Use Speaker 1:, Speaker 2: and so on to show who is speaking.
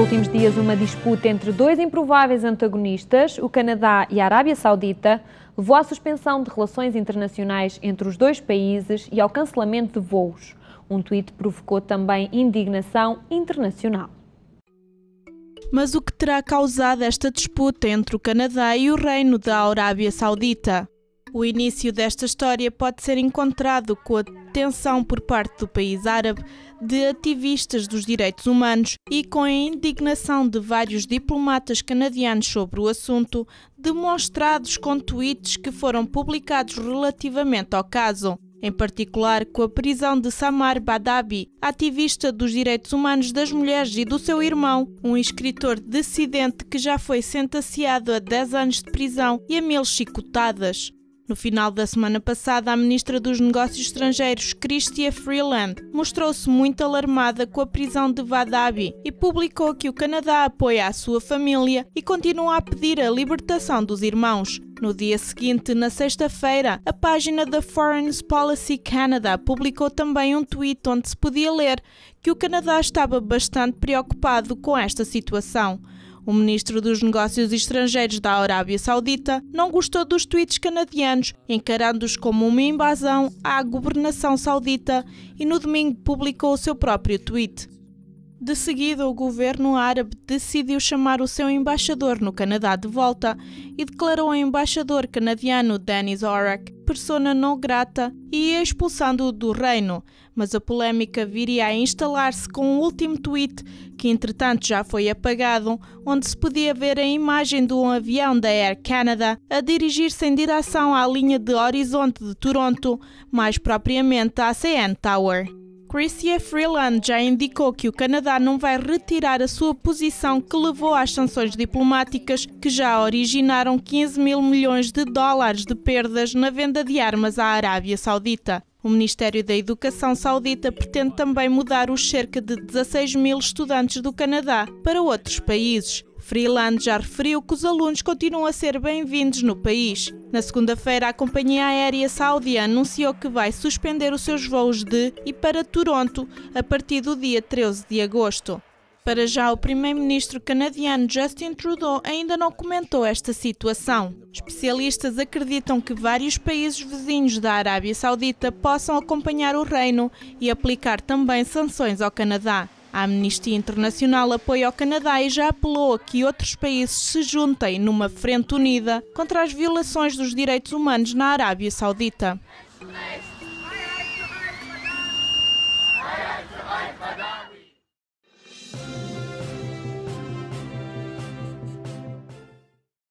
Speaker 1: últimos dias, uma disputa entre dois improváveis antagonistas, o Canadá e a Arábia Saudita, levou à suspensão de relações internacionais entre os dois países e ao cancelamento de voos. Um tweet provocou também indignação internacional.
Speaker 2: Mas o que terá causado esta disputa entre o Canadá e o Reino da Arábia Saudita? O início desta história pode ser encontrado com a detenção por parte do país árabe de ativistas dos direitos humanos e com a indignação de vários diplomatas canadianos sobre o assunto, demonstrados com tweets que foram publicados relativamente ao caso. Em particular, com a prisão de Samar Badabi, ativista dos direitos humanos das mulheres, e do seu irmão, um escritor dissidente que já foi sentenciado a 10 anos de prisão e a mil chicotadas. No final da semana passada, a ministra dos Negócios Estrangeiros, Chrystia Freeland, mostrou-se muito alarmada com a prisão de Vadabi e publicou que o Canadá apoia a sua família e continua a pedir a libertação dos irmãos. No dia seguinte, na sexta-feira, a página da Foreign Policy Canada publicou também um tweet onde se podia ler que o Canadá estava bastante preocupado com esta situação. O ministro dos Negócios Estrangeiros da Arábia Saudita não gostou dos tweets canadianos, encarando-os como uma invasão à governação saudita e no domingo publicou o seu próprio tweet. De seguida, o governo árabe decidiu chamar o seu embaixador no Canadá de volta e declarou o embaixador canadiano Denis Orak persona não grata e ia expulsando-o do reino, mas a polémica viria a instalar-se com o um último tweet, que entretanto já foi apagado, onde se podia ver a imagem de um avião da Air Canada a dirigir-se em direção à linha de horizonte de Toronto, mais propriamente à CN Tower. Chrissie Freeland já indicou que o Canadá não vai retirar a sua posição que levou às sanções diplomáticas que já originaram 15 mil milhões de dólares de perdas na venda de armas à Arábia Saudita. O Ministério da Educação Saudita pretende também mudar os cerca de 16 mil estudantes do Canadá para outros países. Freeland já referiu que os alunos continuam a ser bem-vindos no país. Na segunda-feira, a companhia aérea saudia anunciou que vai suspender os seus voos de e para Toronto a partir do dia 13 de agosto. Para já, o primeiro-ministro canadiano Justin Trudeau ainda não comentou esta situação. Especialistas acreditam que vários países vizinhos da Arábia Saudita possam acompanhar o reino e aplicar também sanções ao Canadá. A Amnistia Internacional apoia o Canadá e já apelou a que outros países se juntem numa frente unida contra as violações dos direitos humanos na Arábia Saudita.